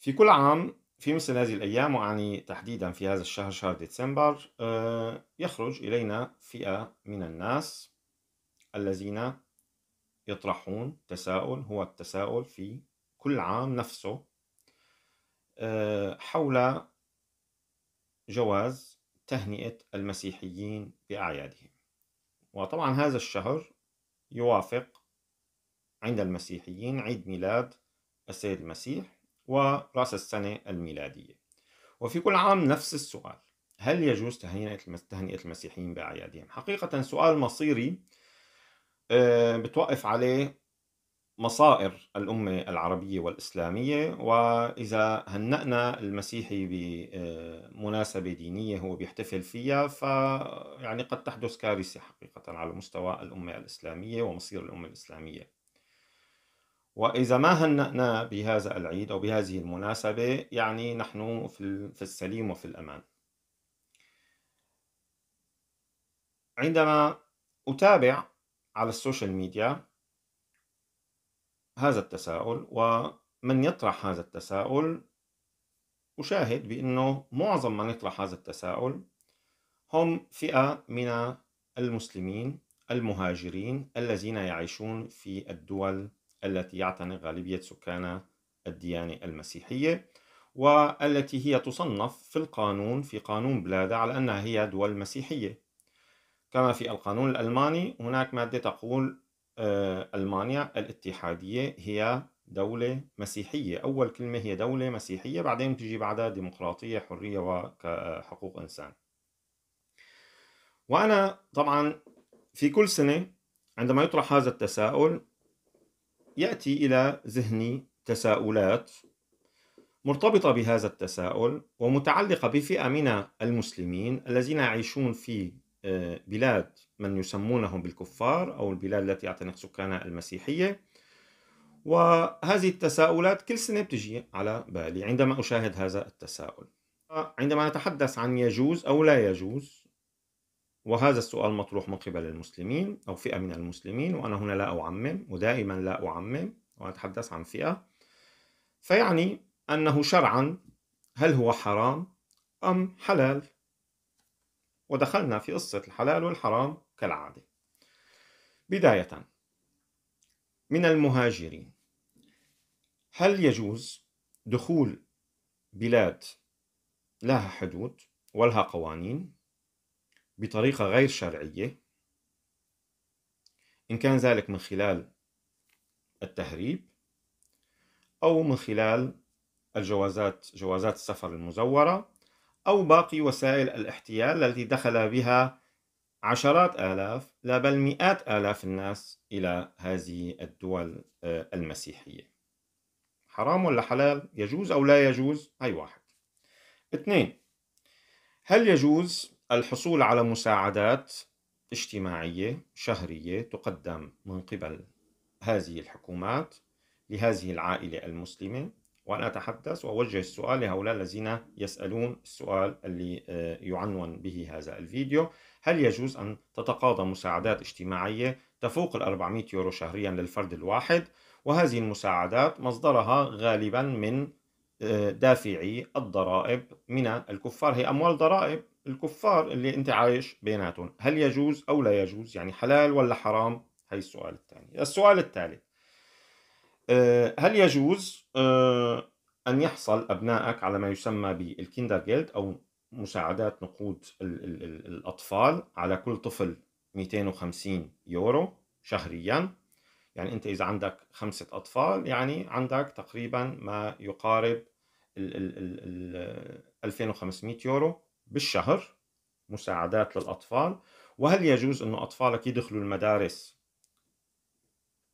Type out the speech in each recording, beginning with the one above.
في كل عام في مثل هذه الأيام وأعني تحديدا في هذا الشهر شهر ديسمبر آه، يخرج إلينا فئة من الناس الذين يطرحون تساؤل هو التساؤل في كل عام نفسه آه، حول جواز تهنئة المسيحيين بأعيادهم وطبعا هذا الشهر يوافق عند المسيحيين عيد ميلاد السيد المسيح ورأس السنة الميلادية وفي كل عام نفس السؤال هل يجوز تهنئة المسيحيين بأعيادهم؟ حقيقة سؤال مصيري آه، بتوقف عليه مصائر الأمة العربية والإسلامية وإذا هنأنا المسيحي بمناسبة آه، دينية هو بيحتفل فيها فيعني قد تحدث كارثة حقيقة على مستوى الأمة الإسلامية ومصير الأمة الإسلامية وإذا ما هنأنا بهذا العيد أو بهذه المناسبة يعني نحن في السليم وفي الأمان عندما أتابع على السوشيال ميديا هذا التساؤل ومن يطرح هذا التساؤل أشاهد بأنه معظم من يطرح هذا التساؤل هم فئة من المسلمين المهاجرين الذين يعيشون في الدول التي يعتنق غالبية سكان الديانة المسيحية والتي هي تصنف في القانون في قانون بلادها على أنها هي دول مسيحية كما في القانون الألماني هناك مادة تقول آه، ألمانيا الاتحادية هي دولة مسيحية أول كلمة هي دولة مسيحية بعدين تجي بعدها ديمقراطية حرية وحقوق إنسان وأنا طبعا في كل سنة عندما يطرح هذا التساؤل يأتي إلى ذهني تساؤلات مرتبطة بهذا التساؤل ومتعلقة بفئة من المسلمين الذين يعيشون في آه، بلاد من يسمونهم بالكفار أو البلاد التي يعتنق سكانها المسيحية وهذه التساؤلات كل سنة بتجي على بالي عندما أشاهد هذا التساؤل عندما نتحدث عن يجوز أو لا يجوز وهذا السؤال مطروح من قبل المسلمين أو فئة من المسلمين وأنا هنا لا أعمم ودائما لا أعمم وأتحدث عن فئة فيعني أنه شرعا هل هو حرام أم حلال ودخلنا في قصة الحلال والحرام كالعادة بداية من المهاجرين هل يجوز دخول بلاد لها حدود ولها قوانين بطريقة غير شرعية إن كان ذلك من خلال التهريب أو من خلال الجوازات جوازات السفر المزورة أو باقي وسائل الاحتيال التي دخل بها عشرات آلاف لا بل مئات آلاف الناس إلى هذه الدول آه، المسيحية حرام ولا حلال يجوز أو لا يجوز هاي واحد اثنين هل يجوز الحصول على مساعدات اجتماعية شهرية تقدم من قبل هذه الحكومات لهذه العائلة المسلمة وأنا أتحدث وأوجه السؤال لهؤلاء الذين يسألون السؤال اللي آه، يعنون به هذا الفيديو هل يجوز أن تتقاضى مساعدات اجتماعية تفوق ال 400 يورو شهريا للفرد الواحد وهذه المساعدات مصدرها غالبا من آه، دافعي الضرائب من الكفار هي أموال ضرائب الكفار اللي انت عايش بيناتهم هل يجوز او لا يجوز يعني حلال ولا حرام هي السؤال الثاني السؤال الثالث آه، هل يجوز آه، أن يحصل أبنائك على ما يسمى بالكيندر جيلد أو مساعدات نقود الأطفال على كل طفل 250 يورو شهريا يعني أنت إذا عندك خمسة أطفال يعني عندك تقريبا ما يقارب ال 2500 يورو بالشهر مساعدات للأطفال وهل يجوز أن أطفالك يدخلوا المدارس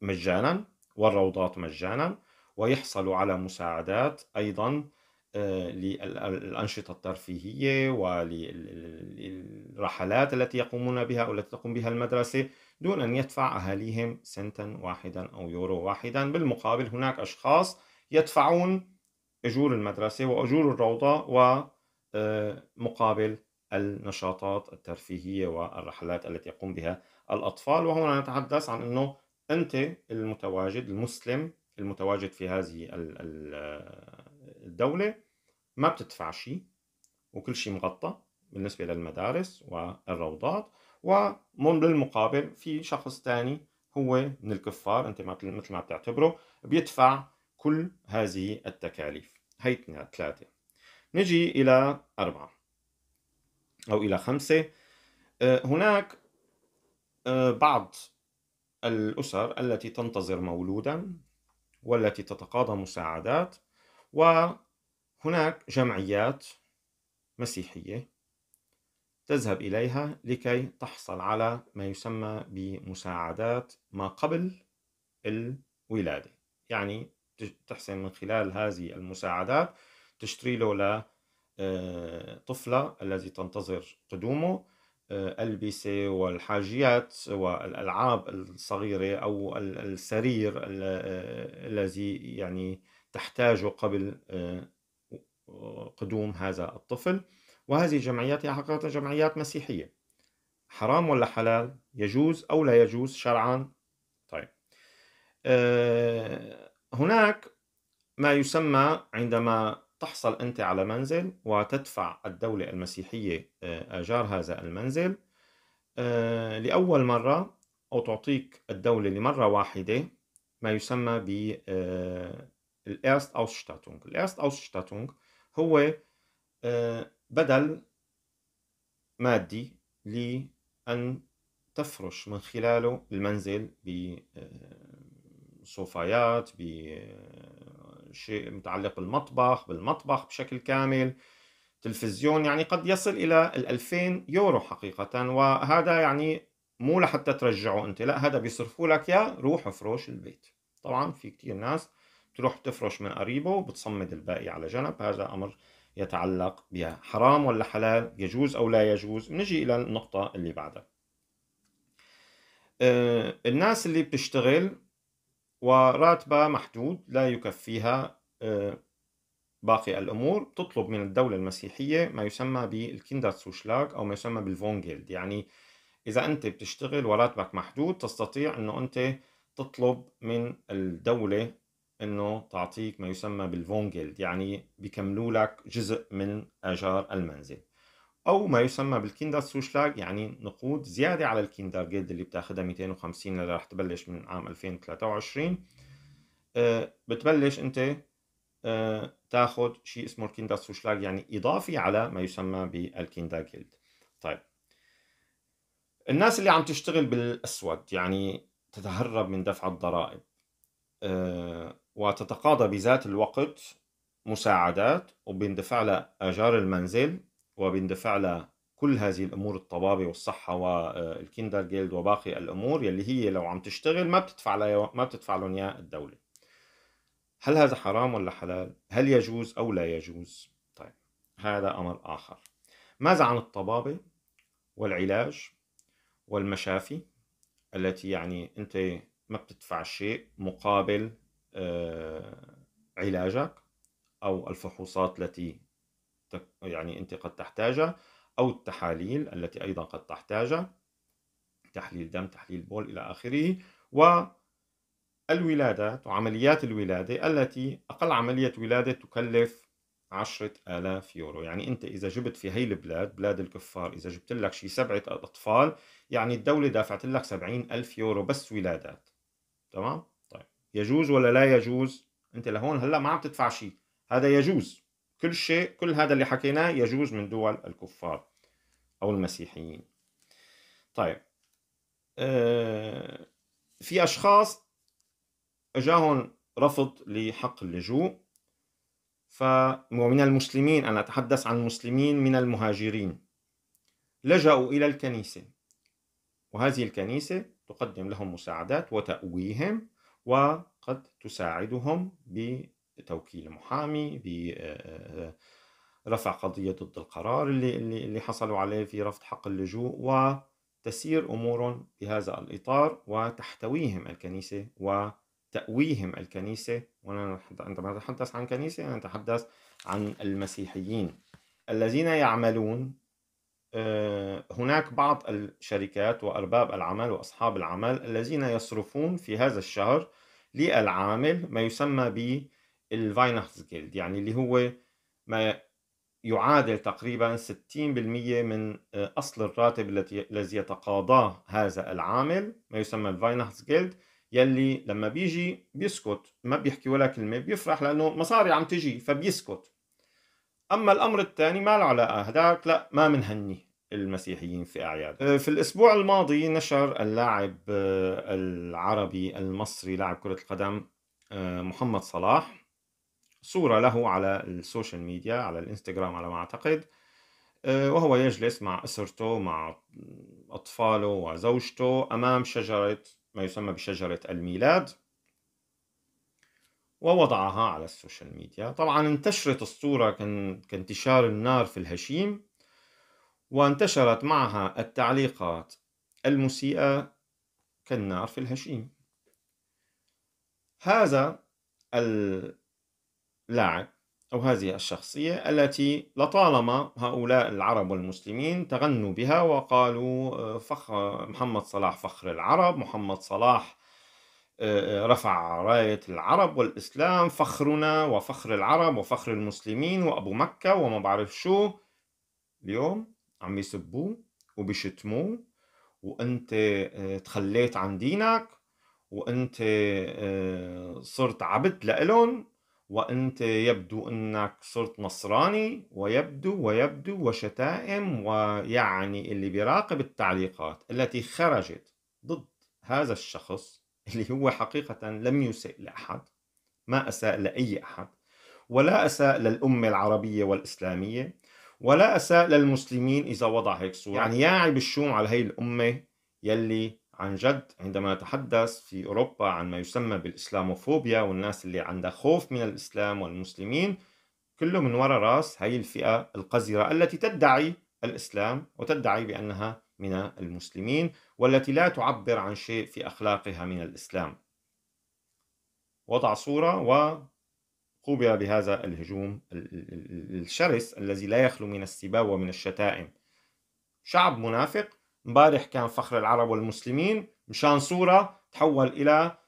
مجانا والروضات مجانا ويحصلوا على مساعدات أيضا آه، للأنشطة الترفيهية وللرحلات التي يقومون بها أو التي تقوم بها المدرسة دون أن يدفع أهاليهم سنتا واحدا أو يورو واحدا بالمقابل هناك أشخاص يدفعون أجور المدرسة وأجور الروضة و آه، مقابل النشاطات الترفيهية والرحلات التي يقوم بها الأطفال وهنا نتحدث عن أنه أنت المتواجد المسلم المتواجد في هذه الدولة ما بتدفع شيء وكل شيء مغطى بالنسبة للمدارس والروضات ومن بالمقابل في شخص ثاني هو من الكفار أنت مثل ما بتعتبره بيدفع كل هذه التكاليف هي ثلاثة نجي إلى أربعة أو إلى خمسة آه، هناك آه، بعض الأسر التي تنتظر مولودا والتي تتقاضى مساعدات وهناك جمعيات مسيحية تذهب إليها لكي تحصل على ما يسمى بمساعدات ما قبل الولادة يعني تحسن من خلال هذه المساعدات تشتري له آه، لطفلة الذي تنتظر قدومه ألبسة آه، والحاجيات والألعاب الصغيرة أو السرير آه، الذي يعني تحتاجه قبل قدوم هذا الطفل وهذه الجمعيات هي حقيقة جمعيات مسيحية حرام ولا حلال يجوز أو لا يجوز شرعا طيب هناك ما يسمى عندما تحصل أنت على منزل وتدفع الدولة المسيحية آه، آجار هذا المنزل آه، لأول مرة أو تعطيك الدولة لمرة واحدة ما يسمى ب آه، الإرست أوسشتاتونج الإرست أوسشتاتونج هو بدل مادي لأن تفرش من خلاله المنزل بصوفيات شيء متعلق بالمطبخ بالمطبخ بشكل كامل تلفزيون يعني قد يصل إلى ال 2000 يورو حقيقة وهذا يعني مو لحتى ترجعه أنت لا هذا بيصرفوا لك يا روح افرش البيت طبعا في كثير ناس تروح تفرش من قريبه وبتصمد الباقي على جنب هذا أمر يتعلق بها حرام ولا حلال يجوز أو لا يجوز نجي إلى النقطة اللي بعدها آه، الناس اللي بتشتغل وراتبة محدود لا يكفيها آه، باقي الأمور تطلب من الدولة المسيحية ما يسمى بالكيندرتسوشلاغ أو ما يسمى بالفونجيلد يعني إذا أنت بتشتغل وراتبك محدود تستطيع أنه أنت تطلب من الدولة أنه تعطيك ما يسمى بالفونجيلد يعني بيكملوا لك جزء من آجار المنزل او ما يسمى بالكيندر سوشلاج يعني نقود زياده على الكيندر جلد اللي بتاخدها 250 اللي راح تبلش من عام 2023 أه بتبلش انت أه تاخد شيء اسمه الكيندر سوشلاج يعني اضافي على ما يسمى بالكيندر جلد طيب الناس اللي عم تشتغل بالاسود يعني تتهرب من دفع الضرائب أه وتتقاضى بذات الوقت مساعدات وبيندفع لها اجار المنزل وبندفع لها كل هذه الامور الطبابه والصحه والكيندر آه، جيلد وباقي الامور يلي هي لو عم تشتغل ما بتدفع ما بتدفع لهم اياه الدوله هل هذا حرام ولا حلال هل يجوز او لا يجوز طيب هذا امر اخر ماذا عن الطبابه والعلاج والمشافي التي يعني انت ما بتدفع شيء مقابل آه، علاجك او الفحوصات التي يعني أنت قد تحتاجه أو التحاليل التي أيضا قد تحتاجه تحليل دم تحليل بول إلى آخره والولادات وعمليات الولادة التي أقل عملية ولادة تكلف عشرة آلاف يورو يعني أنت إذا جبت في هي البلاد بلاد الكفار إذا جبت لك شي سبعة أطفال يعني الدولة دافعت لك سبعين ألف يورو بس ولادات تمام؟ طيب يجوز ولا لا يجوز؟ أنت لهون هلأ ما عم تدفع شي هذا يجوز كل شيء كل هذا اللي حكيناه يجوز من دول الكفار أو المسيحيين طيب آه، في أشخاص أجاهم رفض لحق اللجوء ومن المسلمين أنا أتحدث عن المسلمين من المهاجرين لجأوا إلى الكنيسة وهذه الكنيسة تقدم لهم مساعدات وتأويهم وقد تساعدهم بتوكيل محامي برفع آه، آه، آه، قضية ضد القرار اللي, اللي, اللي حصلوا عليه في رفض حق اللجوء وتسير أمورهم بهذا الإطار وتحتويهم الكنيسة وتأويهم الكنيسة وأنا عندما أتحدث عن كنيسة أنا أتحدث عن المسيحيين الذين يعملون هناك بعض الشركات وأرباب العمل وأصحاب العمل الذين يصرفون في هذا الشهر للعامل ما يسمى جيلد يعني اللي هو ما يعادل تقريبا 60% من آه، أصل الراتب التي الذي يتقاضاه هذا العامل ما يسمى جيلد يلي لما بيجي بيسكت ما بيحكي ولا كلمة بيفرح لأنه مصاري عم تجي فبيسكت أما الأمر الثاني ما له علاقة هذاك لا ما منهني المسيحيين في أعياد آه، في الأسبوع الماضي نشر اللاعب آه، العربي المصري لاعب كرة القدم محمد صلاح صورة له على السوشيال ميديا على الانستغرام على ما أعتقد آه، وهو يجلس مع أسرته مع أطفاله وزوجته أمام شجرة ما يسمى بشجرة الميلاد ووضعها على السوشيال ميديا طبعا انتشرت الصورة كانتشار النار في الهشيم وانتشرت معها التعليقات المسيئة كالنار في الهشيم هذا لاعب أو هذه الشخصية التي لطالما هؤلاء العرب والمسلمين تغنوا بها وقالوا آه، فخر محمد صلاح فخر العرب محمد صلاح آه، آه، رفع راية العرب والإسلام فخرنا وفخر العرب وفخر المسلمين وأبو مكة وما بعرف شو اليوم عم يسبوه وبيشتموه وأنت تخليت عن دينك وأنت صرت عبد لإلهم وأنت يبدو أنك صرت نصراني ويبدو ويبدو وشتائم ويعني اللي بيراقب التعليقات التي خرجت ضد هذا الشخص اللي هو حقيقة لم يسئ لأحد ما أساء لأي أحد ولا أساء للأمة العربية والإسلامية ولا أساء للمسلمين إذا وضع هيك صورة يعني, يعني عيب الشوم على هي الأمة يلي عن جد عندما نتحدث في أوروبا عن ما يسمى بالإسلاموفوبيا والناس اللي عندها خوف من الإسلام والمسلمين كله من وراء راس هاي الفئة القذرة التي تدعي الإسلام وتدعي بأنها من المسلمين والتي لا تعبر عن شيء في أخلاقها من الإسلام وضع صورة وقوبل بهذا الهجوم الشرس الذي لا يخلو من السبا ومن الشتائم شعب منافق امبارح كان فخر العرب والمسلمين مشان صورة تحول إلى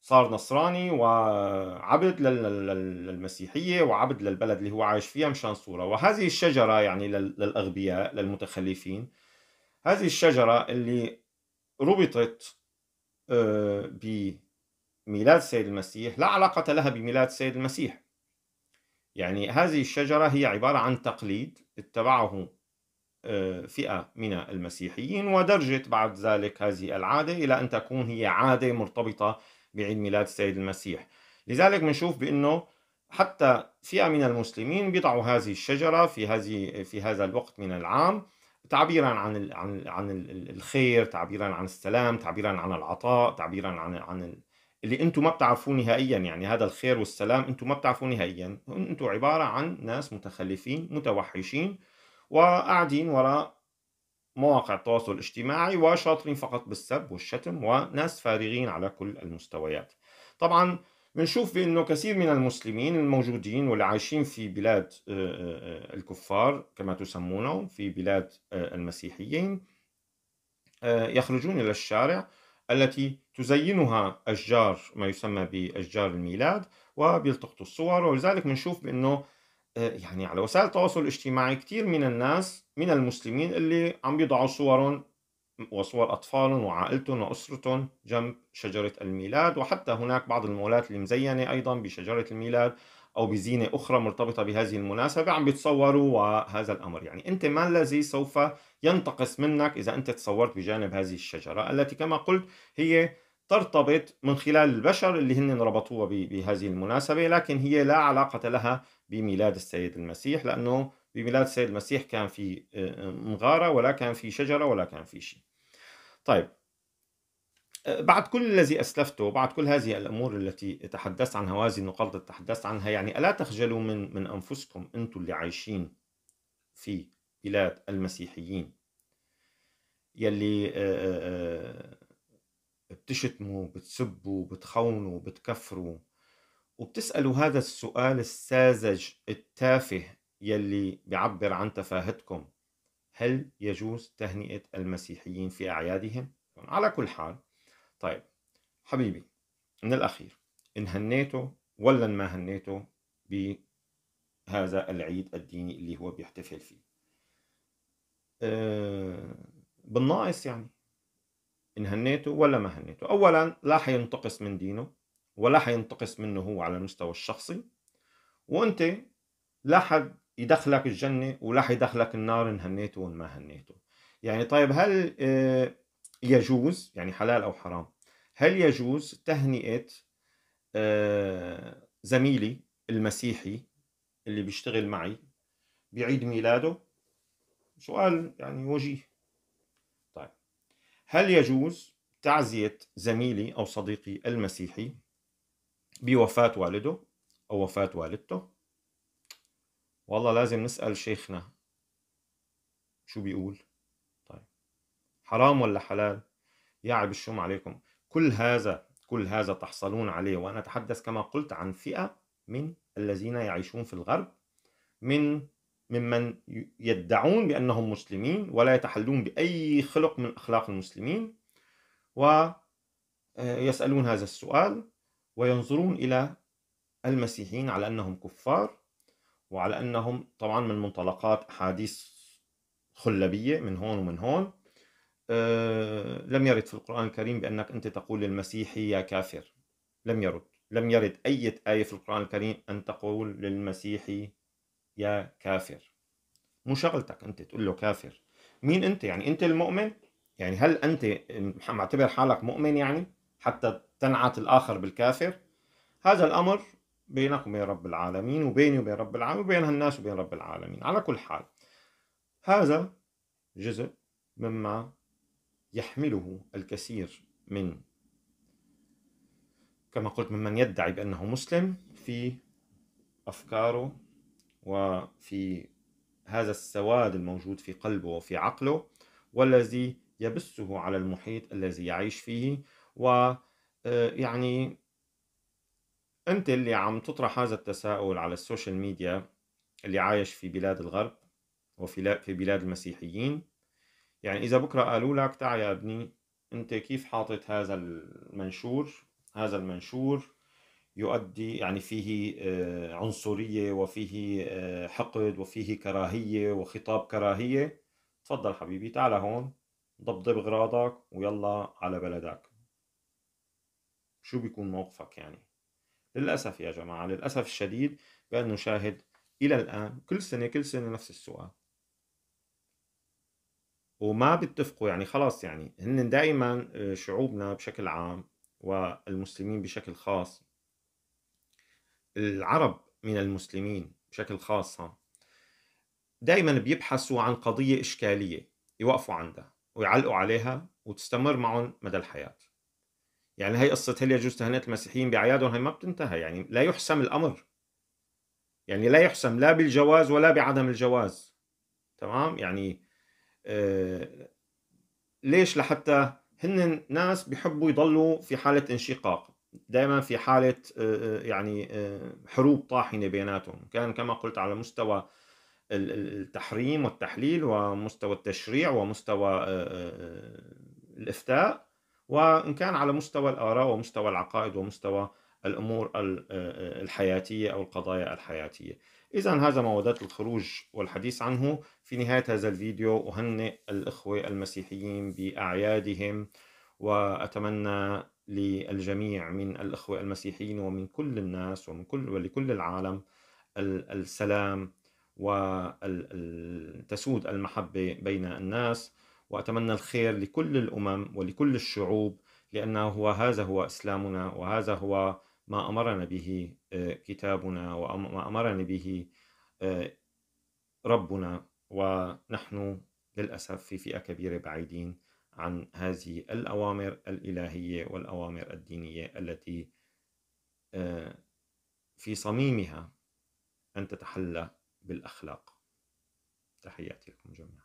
صار نصراني وعبد للمسيحية وعبد للبلد اللي هو عايش فيها مشان صورة وهذه الشجرة يعني للأغبياء للمتخلفين هذه الشجرة اللي ربطت آه، بميلاد سيد المسيح لا علاقة لها بميلاد سيد المسيح يعني هذه الشجرة هي عبارة عن تقليد اتبعه فئة من المسيحيين ودرجت بعد ذلك هذه العادة إلى أن تكون هي عادة مرتبطة بعيد ميلاد السيد المسيح لذلك بنشوف بأنه حتى فئة من المسلمين بيضعوا هذه الشجرة في هذه في هذا الوقت من العام تعبيرا عن عن عن الخير، تعبيرا عن السلام، تعبيرا عن العطاء، تعبيرا عن عن اللي انتم ما بتعرفوه نهائيا يعني هذا الخير والسلام انتم ما بتعرفوه نهائيا، انتم عبارة عن ناس متخلفين متوحشين وقاعدين وراء مواقع التواصل الاجتماعي وشاطرين فقط بالسب والشتم وناس فارغين على كل المستويات طبعا بنشوف بأنه كثير من المسلمين الموجودين واللي عايشين في بلاد آه، آه، آه، الكفار كما تسمونهم في بلاد المسيحيين يخرجون إلى الشارع التي تزينها أشجار ما يسمى بأشجار الميلاد وبيلتقطوا الصور ولذلك بنشوف بأنه يعني على وسائل التواصل الاجتماعي كثير من الناس من المسلمين اللي عم بيضعوا صورهم وصور أطفالهم وعائلتهم وأسرتهم جنب شجرة الميلاد وحتى هناك بعض المولات اللي مزينة أيضا بشجرة الميلاد أو بزينة أخرى مرتبطة بهذه المناسبة عم بيتصوروا وهذا الأمر يعني أنت ما الذي سوف ينتقص منك إذا أنت تصورت بجانب هذه الشجرة التي كما قلت هي ترتبط من خلال البشر اللي هن ربطوها بهذه المناسبة لكن هي لا علاقة لها بميلاد السيد المسيح لأنه بميلاد السيد المسيح كان في آه، آه، مغارة ولا كان في شجرة ولا كان في شيء طيب آه، بعد كل الذي أسلفته بعد كل هذه الأمور التي تحدثت عنها وهذه النقاط التي تحدثت عنها يعني ألا تخجلوا من من أنفسكم أنتم اللي عايشين في بلاد المسيحيين يلي بتشتموا بتسبوا بتخونوا بتكفروا وبتسألوا هذا السؤال الساذج التافه يلي بيعبر عن تفاهتكم هل يجوز تهنئة المسيحيين في أعيادهم؟ على كل حال طيب حبيبي من الأخير إن هنيته ولا ما هنيته بهذا العيد الديني اللي هو بيحتفل فيه أه بالناقص يعني إن هنيته ولا ما هنيته أولا لا حينتقص من دينه ولا حينتقص منه هو على المستوى الشخصي وانت لا حد يدخلك الجنة ولا حيدخلك النار إن هنيته وإن ما هنيته يعني طيب هل آه، يجوز يعني حلال أو حرام هل يجوز تهنئة آه، زميلي المسيحي اللي بيشتغل معي بعيد ميلاده سؤال يعني وجيه طيب هل يجوز تعزية زميلي أو صديقي المسيحي بوفاة والده أو وفاة والدته والله لازم نسأل شيخنا شو بيقول طيب حرام ولا حلال يا عب الشوم عليكم كل هذا كل هذا تحصلون عليه وأنا أتحدث كما قلت عن فئة من الذين يعيشون في الغرب من ممن يدعون بأنهم مسلمين ولا يتحلون بأي خلق من أخلاق المسلمين ويسألون آه، هذا السؤال وينظرون إلى المسيحيين على أنهم كفار وعلى أنهم طبعا من منطلقات أحاديث خلبية من هون ومن هون أه لم يرد في القرآن الكريم بأنك أنت تقول للمسيحي يا كافر لم يرد لم يرد أي آية في القرآن الكريم أن تقول للمسيحي يا كافر مو شغلتك أنت تقول له كافر مين أنت يعني أنت المؤمن يعني هل أنت معتبر حالك مؤمن يعني حتى تنعت الآخر بالكافر هذا الأمر بينك وبين رب العالمين وبيني وبين رب العالمين وبين هالناس وبين رب العالمين على كل حال هذا جزء مما يحمله الكثير من كما قلت ممن يدعي بأنه مسلم في أفكاره وفي هذا السواد الموجود في قلبه وفي عقله والذي يبثه على المحيط الذي يعيش فيه ويعني آه، أنت اللي عم تطرح هذا التساؤل على السوشيال ميديا اللي عايش في بلاد الغرب وفي في بلاد المسيحيين يعني إذا بكرة قالوا لك تعال يا ابني أنت كيف حاطط هذا المنشور هذا المنشور يؤدي يعني فيه آه، عنصرية وفيه آه، حقد وفيه كراهية وخطاب كراهية تفضل حبيبي تعال هون ضبضب اغراضك ويلا على بلدك شو بيكون موقفك يعني للأسف يا جماعة للأسف الشديد بأن نشاهد إلى الآن كل سنة كل سنة نفس السؤال وما بيتفقوا يعني خلاص يعني هن دائما آه، شعوبنا بشكل عام والمسلمين بشكل خاص العرب من المسلمين بشكل خاصة دائما بيبحثوا عن قضية إشكالية يوقفوا عندها ويعلقوا عليها وتستمر معهم مدى الحياة يعني هي قصة هل يجوز تهنئة المسيحيين بأعيادهم هي ما بتنتهى يعني لا يحسم الأمر يعني لا يحسم لا بالجواز ولا بعدم الجواز تمام يعني آه ليش لحتى هن ناس بيحبوا يضلوا في حالة انشقاق دائما في حالة آه،, آه يعني آه حروب طاحنة بيناتهم كان كما قلت على مستوى التحريم والتحليل ومستوى التشريع ومستوى آه، آه، الإفتاء وإن كان على مستوى الآراء ومستوى العقائد ومستوى الأمور آه، الحياتية أو القضايا الحياتية إذا هذا ما ودت الخروج والحديث عنه في نهاية هذا الفيديو أهنئ الإخوة المسيحيين بأعيادهم وأتمنى للجميع من الإخوة المسيحيين ومن كل الناس ومن كل ولكل العالم السلام وتسود المحبة بين الناس وأتمنى الخير لكل الأمم ولكل الشعوب لأنه هو هذا هو إسلامنا وهذا هو ما أمرنا به آه، كتابنا وما أمرنا به آه، ربنا ونحن للأسف في فئة كبيرة بعيدين عن هذه الأوامر الإلهية والأوامر الدينية التي آه، في صميمها أن تتحلى بالأخلاق تحياتي لكم جميعا